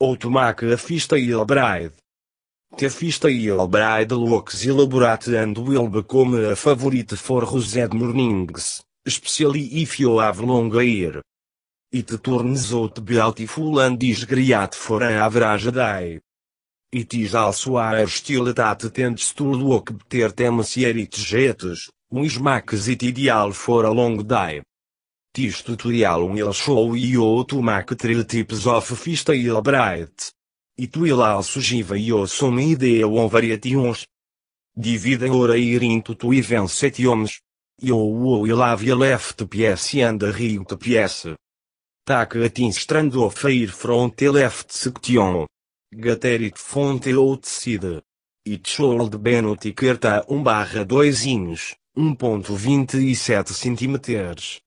ou tomar a fista e o bride, a fista e bride lux elaborate and will come a favorite for José de Mornings, especially if you have longa ir. It turns out beautiful and is great for a average day. It is also a style that tends to look better than it gets, which makes it ideal for a long day. This tutorial will show you to make three types of fishtail braid. It will also give you some idea on variations. Divide your ir into two even sections. You will have a left piece and a right piece. Take a thin strand of air from the left section. gather it from the outside. It should be no ticker 1 barra 2 inch, 1.27 cm.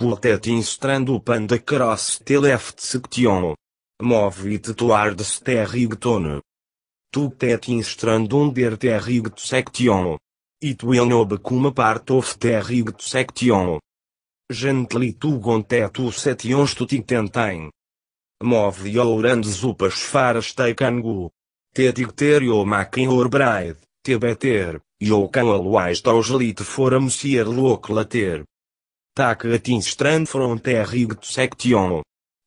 Poltet instrando panda cross te left section. Move it towards terrigtone. Tu tet instrando der terrigt section. It will no become part of terrigt section. Gently tu gontet tu setions tu tentain. Move your hands up faras far as they can go. Te dicter or bride, te better, you can always touch lit for a loclater tac latin strand fronterrig section.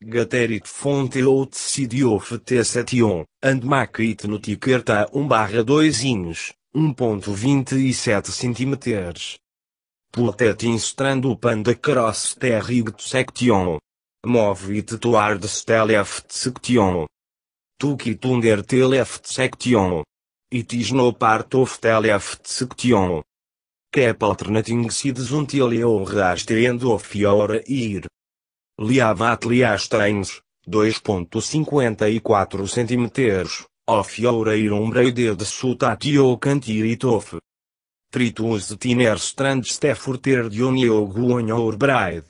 Gaterit fonte out sidio fete setion, and macrit no tiquerta 1 barra 2 inhos, 1.27 cm. Pultet instrand upan de cross terrig section. Movit toard steleft section. Tukitunder teleft section. It is no part of teleft section. Cap é alternating seeds until your é last end of your ir. Liavat at 2.54 cm, of your year umbraded so that you can't hear it off. Tritus tiner strand stefforter dion yogu on your bride.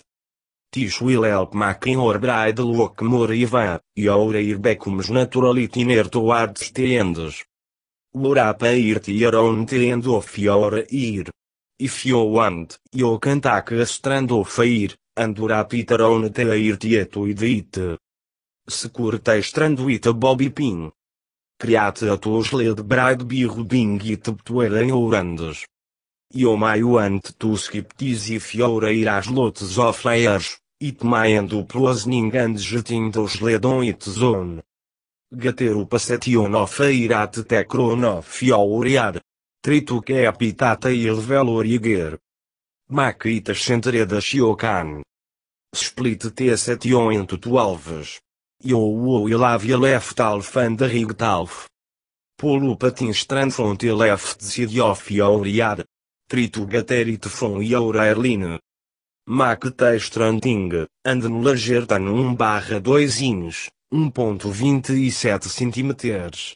This will help making your bride look more even, your ear becomes naturally tiner towards the ends. Lorapa ir to your own end of your ear. E fiou want, e o take a strand of air, and wrap it around the air tight with it. Secure the strand with a bobby pin. Criate a two led bride by rubbing it between em ourandes. E o maio to tu skiptis e your air as lotes of layers, it te end up ningandes and jetting the sled on Gater o passation of air te crono crown of que Trituque apitata e revelor Iger. Maquitas centreda shiokan. Split T7 ento tualves. Yo uo e lávia left alfan da rigtalf. Polo patins transfronte left sidiofia oriad. Tritugaterite from Iora Erline. Mac Testranting, ande no 1 barra 2 ins, 1.27 cm.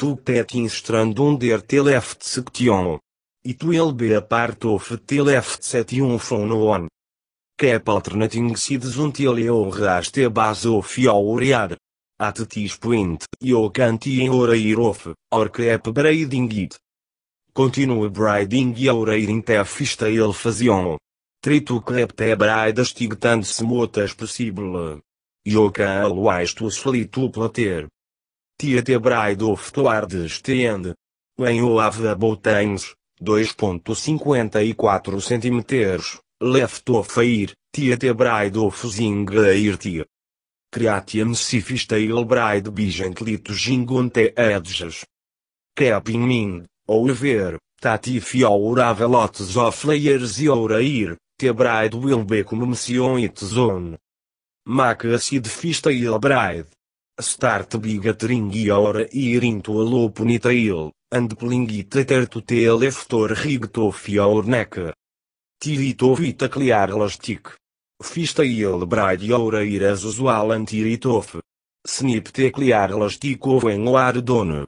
Tu left Teleftsction. E tu ele be a part of from no on. Cap alternating sides un teleo raste base of your At this point, you can't your ear off, or cap braiding it. Continue braiding your ear in tefistale fazion. Trito clepte braidas tigtando-se motas possível. You can always to sleep to plater. Tiete Bride of Towards the Em Olaf da Boutens, 2.54 cm, left of air, Tiete Bride of Zingairtia. Creatian Sifistale Bride Bigentlito Gingonte Edges. Keeping Min, ou ver, Tatif Ourava Lots of Layers e Ourair, Tebraid Bride Will Be it zone. Maca Mac Acid Fista Bride start bigatering iora irinto alopunitrail, and plingita tertutel rigto rigtof ior neck. Tiritov clear elastic. Fista il braid iora iras usual antiritof. Snip te teclear elastic o oar dono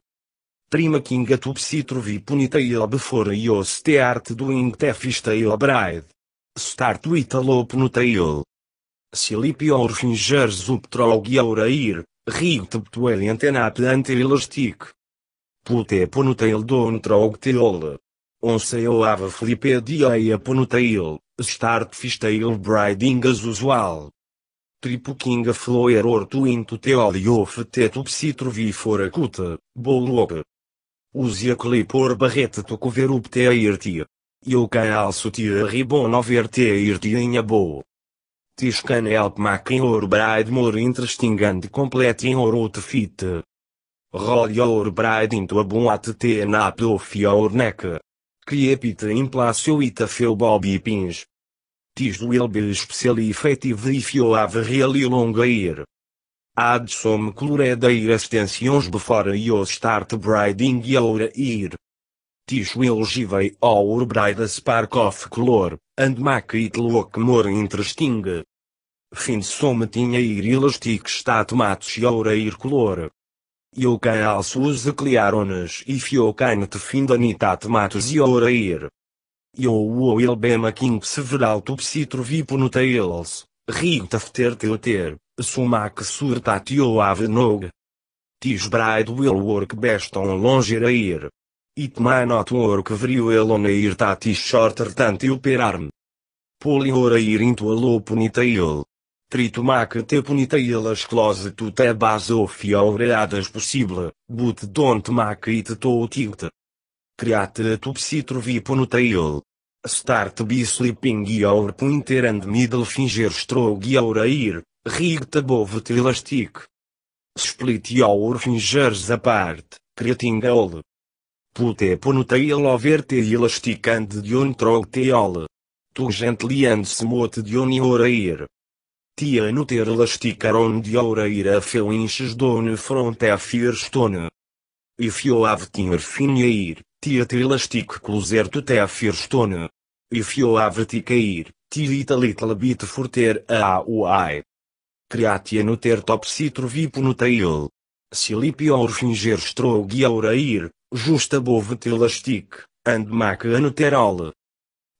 Prima kinga tupsitrovi punitail befor ios te art doing te fista il braid. Start with alopnutail. Silipio orfingers uptrog iaurair, Rigged antena antenat anterilastic. Pute ponuteil dontrog teol. Once eu ava flipe dieia ponuteil, start fisteil briding as usual. Tripukinga floer ortu into teoliof tetub vi fora cuta, bolog. Usia clipor barrete tocoverub te airtia. Eu caialço tia ribono verte airtia em abo. This can help making your bride more interesting and complete in your outfit. Roll your bride into a at the nape of your neck. Keep it in place with a few bobby pins. This will be especially effective if you have really long hair. Add some colored hair extensions before you start braiding your hair. This will give your bride a spark of color, and make it look more interesting. Finsome tinha ir está statumatos e ir color. Eu calço os cliarones e fio can te findanitat matos e ir. Eu o ilbema king several vipo no tails, rigtafter tilter, sumac surtat ave nog. Tis bride will work best on ir. It may not work very well on ir tatis shorter tant Poli ora ir into a lopunitail. Tritomaca te punita ilas elas close tu te basofia oreadas possível, but don't mac it to tigte. Create a vi psitroviponuta il. Start be sleeping your pointer and middle finger stroke your ear, rigta above the elastic. Split your fingers apart, creating a hole. Put a ponuta ele over the elastic and don't throw the hole. Tu gently and smooth down your ear tia no ter lasticaron de oureira feu inches done fronte a firstone. E fio have tinher ir, tia ter elastic closer te a firstone. E fio have ticair, tia little little bit forter a uai. Criatia no ter top citro vipo no tail. Silipio or finger strogue ir, justa bove te elastic, and mac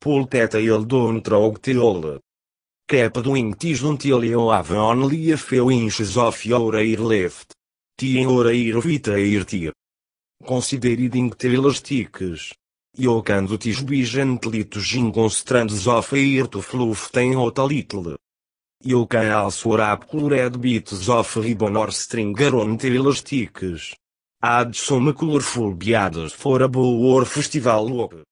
Pol teta il don trog teole. Kreppdoing tisjuntileoave onlia inches of your ear left. Tien or ear vita ear tier. Consideriding telastiques. Iocando tisbigentlitos inconstrandes of ear to fluff tem otalitle. can also rap colored bits of ribbon or stringer on telastiques. Ad some colorful beades for a bow or festival log.